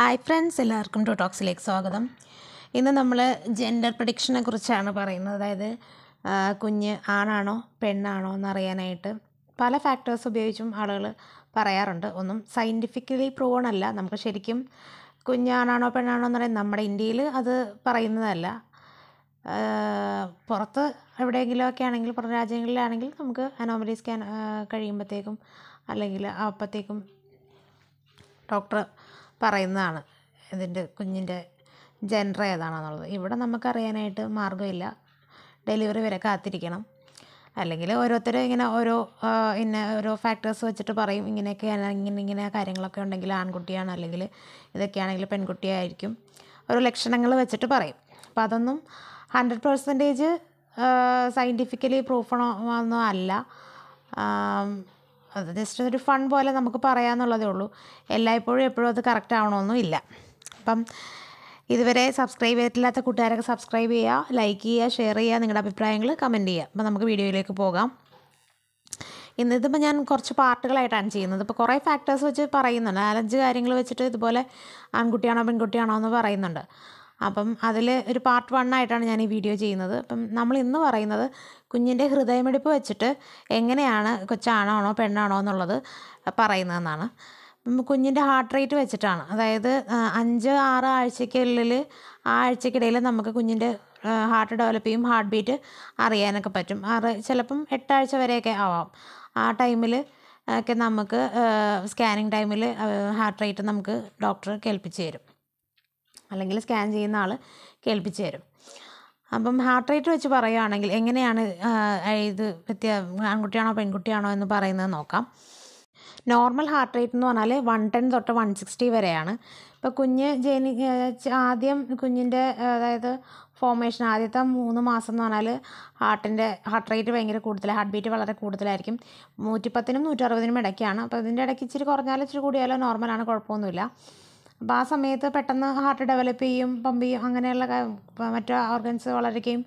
hi friends എല്ലാവർക്കും ടോടോക്സിലേക്ക് ടോക്സിലേക്ക് സ്വാഗതം ഇന്ന് നമ്മൾ ജെൻഡർ പ്രഡിക്ഷനെ കുറിച്ചാണ് പറയുന്നത് അതായത് കുഞ്ഞ് ആണാണോ പെണ്ണാണോ എന്നറിയാനായിട്ട് പല ഫാക്ടേഴ്സ് ഉപയോഗിച്ചും ആളുകൾ പറയാറുണ്ട് ഒന്നും സയൻറ്റിഫിക്കലി പ്രൂവൺ അല്ല നമുക്ക് ശരിക്കും കുഞ്ഞാണാണോ പെണ്ണാണോ എന്ന് പറയുന്നത് നമ്മുടെ ഇന്ത്യയിൽ അത് പറയുന്നതല്ല പുറത്ത് എവിടെയെങ്കിലുമൊക്കെ ആണെങ്കിൽ പുറം രാജ്യങ്ങളിലാണെങ്കിൽ നമുക്ക് സ്കാൻ കഴിയുമ്പോഴത്തേക്കും അല്ലെങ്കിൽ അപ്പോഴത്തേക്കും ഡോക്ടർ പറയുന്നതാണ് ഇതിൻ്റെ കുഞ്ഞിൻ്റെ ജെൻഡർ ഏതാണെന്നുള്ളത് ഇവിടെ നമുക്കറിയാനായിട്ട് മാർഗ്ഗമില്ല ഡെലിവറി വരെ കാത്തിരിക്കണം അല്ലെങ്കിൽ ഓരോരുത്തരും ഇങ്ങനെ ഓരോ ഇന്ന ഓരോ ഫാക്ടേഴ്സ് വെച്ചിട്ട് പറയും ഇങ്ങനെയൊക്കെ ഇങ്ങനെ ഇങ്ങനെ കാര്യങ്ങളൊക്കെ ഉണ്ടെങ്കിൽ ആൺകുട്ടിയാണ് അല്ലെങ്കിൽ ഇതൊക്കെയാണെങ്കിൽ പെൺകുട്ടിയായിരിക്കും ഓരോ ലക്ഷണങ്ങൾ വെച്ചിട്ട് പറയും അപ്പോൾ അതൊന്നും ഹൺഡ്രഡ് പെർസെൻറ്റേജ് സയൻറ്റിഫിക്കലി പ്രൂഫണോ ഒന്നും അല്ല അത് ജസ്റ്റ് ഒരു ഫൺ പോലെ നമുക്ക് പറയാമെന്നുള്ളതേ ഉള്ളൂ എല്ലായ്പ്പോഴും എപ്പോഴും അത് കറക്റ്റ് ആവണമെന്നും ഇല്ല അപ്പം ഇതുവരെ സബ്സ്ക്രൈബ് ചെയ്തിട്ടില്ലാത്ത കൂട്ടുകാരൊക്കെ സബ്സ്ക്രൈബ് ചെയ്യുക ലൈക്ക് ചെയ്യുക ഷെയർ ചെയ്യുക നിങ്ങളുടെ അഭിപ്രായങ്ങൾ കമൻറ്റ് ചെയ്യുക അപ്പം നമുക്ക് വീഡിയോയിലേക്ക് പോകാം ഇന്നിതിപ്പോൾ ഞാൻ കുറച്ച് പാർട്ടുകളായിട്ടാണ് ചെയ്യുന്നത് ഇപ്പോൾ കുറേ ഫാക്ടേഴ്സ് വെച്ച് പറയുന്നുണ്ട് നാലഞ്ച് കാര്യങ്ങൾ വെച്ചിട്ട് ഇതുപോലെ ആൺകുട്ടിയാണോ പെൺകുട്ടിയാണോ എന്ന് പറയുന്നുണ്ട് അപ്പം അതിൽ ഒരു പാർട്ട് വൺ ആയിട്ടാണ് ഞാൻ ഈ വീഡിയോ ചെയ്യുന്നത് അപ്പം നമ്മൾ ഇന്ന് പറയുന്നത് കുഞ്ഞിൻ്റെ ഹൃദയമിടിപ്പ് വെച്ചിട്ട് എങ്ങനെയാണ് കൊച്ചാണോ പെണ്ണാണോ എന്നുള്ളത് പറയുന്നതെന്നാണ് കുഞ്ഞിൻ്റെ ഹാർട്ട് റേറ്റ് വെച്ചിട്ടാണ് അതായത് അഞ്ച് ആറ് ആഴ്ചയ്ക്കുള്ളിൽ ആ ആഴ്ചയ്ക്കിടയിൽ നമുക്ക് കുഞ്ഞിൻ്റെ ഹാർട്ട് ഡെവലപ്പ് ചെയ്യും ഹാർട്ട് ബീറ്റ് അറിയാനൊക്കെ പറ്റും ആറ് ചിലപ്പം എട്ടാഴ്ച വരെയൊക്കെ ആവാം ആ ടൈമിൽ ഒക്കെ നമുക്ക് സ്കാനിങ് ടൈമിൽ ഹാർട്ട് റേറ്റ് നമുക്ക് ഡോക്ടർ കേൾപ്പിച്ച് തരും അല്ലെങ്കിൽ സ്കാൻ ചെയ്യുന്ന ആൾ കേൾപ്പിച്ചു തരും അപ്പം ഹാർട്ട് റേറ്റ് വെച്ച് പറയുകയാണെങ്കിൽ എങ്ങനെയാണ് ഇത് വ്യത്യ ആൺകുട്ടിയാണോ പെൺകുട്ടിയാണോ എന്ന് പറയുന്നത് നോക്കാം നോർമൽ ഹാർട്ട് റേറ്റ് എന്ന് പറഞ്ഞാൽ വൺ ടെൻ തൊട്ട് വൺ സിക്സ്റ്റി വരെയാണ് ഇപ്പോൾ കുഞ്ഞ് ജനി ആദ്യം കുഞ്ഞിൻ്റെ അതായത് ഫോർമേഷൻ ആദ്യത്തെ മൂന്ന് മാസം എന്ന് പറഞ്ഞാൽ ഹാർട്ടിൻ്റെ ഹാർട്ട് റേറ്റ് ഭയങ്കര കൂടുതൽ ഹാർട്ട് ബീറ്റ് വളരെ കൂടുതലായിരിക്കും നൂറ്റിപ്പത്തിനും നൂറ്ററുപതിനും ഇടയ്ക്കാണ് അപ്പോൾ ഇതിൻ്റെ ഇടയ്ക്ക് ഇച്ചിരി കുറഞ്ഞാലും ഇച്ചിരി കൂടിയാലോ നോർമലാണ് കുഴപ്പമൊന്നുമില്ല അപ്പം ആ സമയത്ത് പെട്ടെന്ന് ഹാർട്ട് ഡെവലപ്പ് ചെയ്യും പമ്പ് ചെയ്യും അങ്ങനെയുള്ള മറ്റു ഓർഗൻസ് വളരുകയും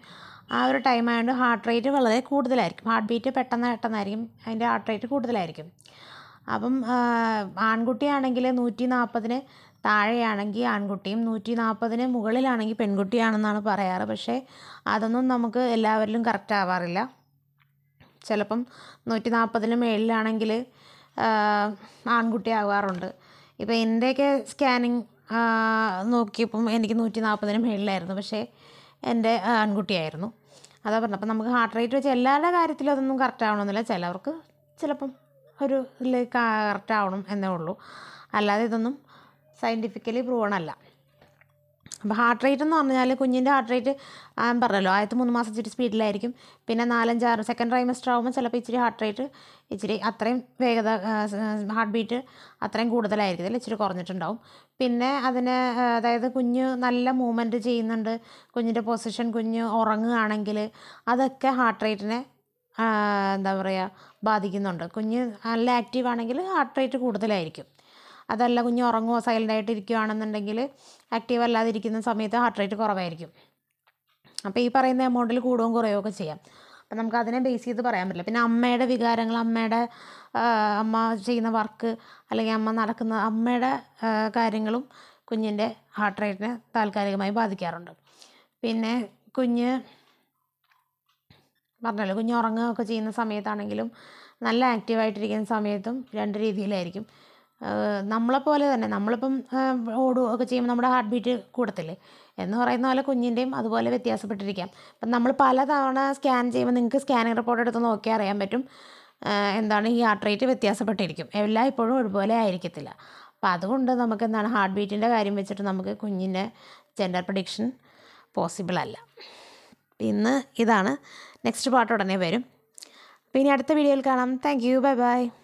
ആ ഒരു ടൈം ആയതുകൊണ്ട് ഹാർട്ട് റേറ്റ് വളരെ കൂടുതലായിരിക്കും ഹാർട്ട് ബീറ്റ് പെട്ടെന്ന് പെട്ടെന്നായിരിക്കും അതിൻ്റെ ഹാർട്ട് റേറ്റ് കൂടുതലായിരിക്കും അപ്പം ആൺകുട്ടിയാണെങ്കിൽ നൂറ്റി നാൽപ്പതിന് താഴെയാണെങ്കിൽ ആൺകുട്ടിയും നൂറ്റി നാൽപ്പതിന് മുകളിലാണെങ്കിൽ പെൺകുട്ടിയാണെന്നാണ് പറയാറ് പക്ഷേ അതൊന്നും നമുക്ക് എല്ലാവരിലും കറക്റ്റ് ആവാറില്ല ചിലപ്പം നൂറ്റി നാൽപ്പതിന് മേളിലാണെങ്കിൽ ആൺകുട്ടി ആവാറുണ്ട് ഇപ്പോൾ എൻ്റെയൊക്കെ സ്കാനിങ് നോക്കിയപ്പം എനിക്ക് നൂറ്റി നാൽപ്പതിന് മുകളിലായിരുന്നു പക്ഷേ എൻ്റെ ആൺകുട്ടിയായിരുന്നു അതാ പറഞ്ഞത് അപ്പം നമുക്ക് ഹാർട്ട് റേറ്റ് വെച്ച് എല്ലാവരുടെ കാര്യത്തിലും അതൊന്നും കറക്റ്റ് ആവണമെന്നില്ല ചിലവർക്ക് ചിലപ്പം ഒരു ഇതിൽ കറക്റ്റ് ആവണം എന്നേ ഉള്ളൂ അല്ലാതെ ഇതൊന്നും സയൻറ്റിഫിക്കലി പ്രൂവണല്ല അപ്പോൾ ഹാർട്ട് റേറ്റ് എന്ന് പറഞ്ഞാൽ കുഞ്ഞിൻ്റെ ഹാർട്ട് റേറ്റ് പറഞ്ഞല്ലോ ആദ്യത്തെ മൂന്ന് മാസം ഇച്ചിരി സ്പീഡിലായിരിക്കും പിന്നെ നാലഞ്ചാറ് സെക്കൻഡ് ട്രൈമസ്റ്റർ ആകുമ്പോൾ ചിലപ്പോൾ ഇച്ചിരി ഹാർട്ട് റേറ്റ് ഇച്ചിരി അത്രയും വേഗത ഹാർട്ട് ബീറ്റ് അത്രയും കൂടുതലായിരിക്കും അല്ലെങ്കിൽ ഇച്ചിരി കുറഞ്ഞിട്ടുണ്ടാവും പിന്നെ അതിന് അതായത് കുഞ്ഞ് നല്ല മൂവ്മെൻറ്റ് ചെയ്യുന്നുണ്ട് കുഞ്ഞിൻ്റെ പൊസിഷൻ കുഞ്ഞ് ഉറങ്ങുകയാണെങ്കിൽ അതൊക്കെ ഹാർട്ട് റേറ്റിനെ എന്താ പറയുക ബാധിക്കുന്നുണ്ട് കുഞ്ഞ് നല്ല ആക്റ്റീവ് ആണെങ്കിൽ ഹാർട്ട് റേറ്റ് കൂടുതലായിരിക്കും അതല്ല കുഞ്ഞ് ഉറങ്ങുമോ സൈലൻ്റായിട്ട് ഇരിക്കുകയാണെന്നുണ്ടെങ്കിൽ ആക്റ്റീവ് അല്ലാതിരിക്കുന്ന സമയത്ത് ഹാർട്ട് റേറ്റ് കുറവായിരിക്കും അപ്പോൾ ഈ പറയുന്ന എമൗണ്ടിൽ കൂടുകയും കുറയുകയും ഒക്കെ ചെയ്യാം അപ്പം നമുക്ക് അതിനെ ബേസ് ചെയ്ത് പറയാൻ പറ്റില്ല പിന്നെ അമ്മയുടെ വികാരങ്ങൾ അമ്മയുടെ അമ്മ ചെയ്യുന്ന വർക്ക് അല്ലെങ്കിൽ അമ്മ നടക്കുന്ന അമ്മയുടെ കാര്യങ്ങളും കുഞ്ഞിൻ്റെ ഹാർട്ട് റേറ്റിനെ താൽക്കാലികമായി ബാധിക്കാറുണ്ട് പിന്നെ കുഞ്ഞ് പറഞ്ഞല്ലോ കുഞ്ഞ് ഉറങ്ങുകയൊക്കെ ചെയ്യുന്ന സമയത്താണെങ്കിലും നല്ല ആക്റ്റീവായിട്ടിരിക്കുന്ന സമയത്തും രണ്ട് രീതിയിലായിരിക്കും നമ്മളെപ്പോലെ തന്നെ നമ്മളിപ്പം ഓടുക ഒക്കെ ചെയ്യുമ്പോൾ നമ്മുടെ ഹാർട്ട് ബീറ്റ് കൂടത്തില്ലേ എന്ന് പറയുന്ന പോലെ കുഞ്ഞിൻ്റെയും അതുപോലെ വ്യത്യാസപ്പെട്ടിരിക്കാം അപ്പം നമ്മൾ പല തവണ സ്കാൻ ചെയ്യുമ്പോൾ നിങ്ങൾക്ക് സ്കാനിങ് റിപ്പോർട്ട് എടുത്ത് നോക്കിയാൽ അറിയാൻ പറ്റും എന്താണ് ഈ ഹാർട്ട് റേറ്റ് വ്യത്യാസപ്പെട്ടിരിക്കും ഇപ്പോഴും ഒരുപോലെ ആയിരിക്കത്തില്ല അപ്പം അതുകൊണ്ട് നമുക്ക് എന്താണ് ഹാർട്ട് ബീറ്റിൻ്റെ കാര്യം വെച്ചിട്ട് നമുക്ക് കുഞ്ഞിൻ്റെ ജെൻഡർ പ്രഡിക്ഷൻ പോസിബിൾ അല്ല ഇന്ന് ഇതാണ് നെക്സ്റ്റ് പാട്ട് ഉടനെ വരും പിന്നെ അടുത്ത വീഡിയോയിൽ കാണാം താങ്ക് യു ബൈ ബൈ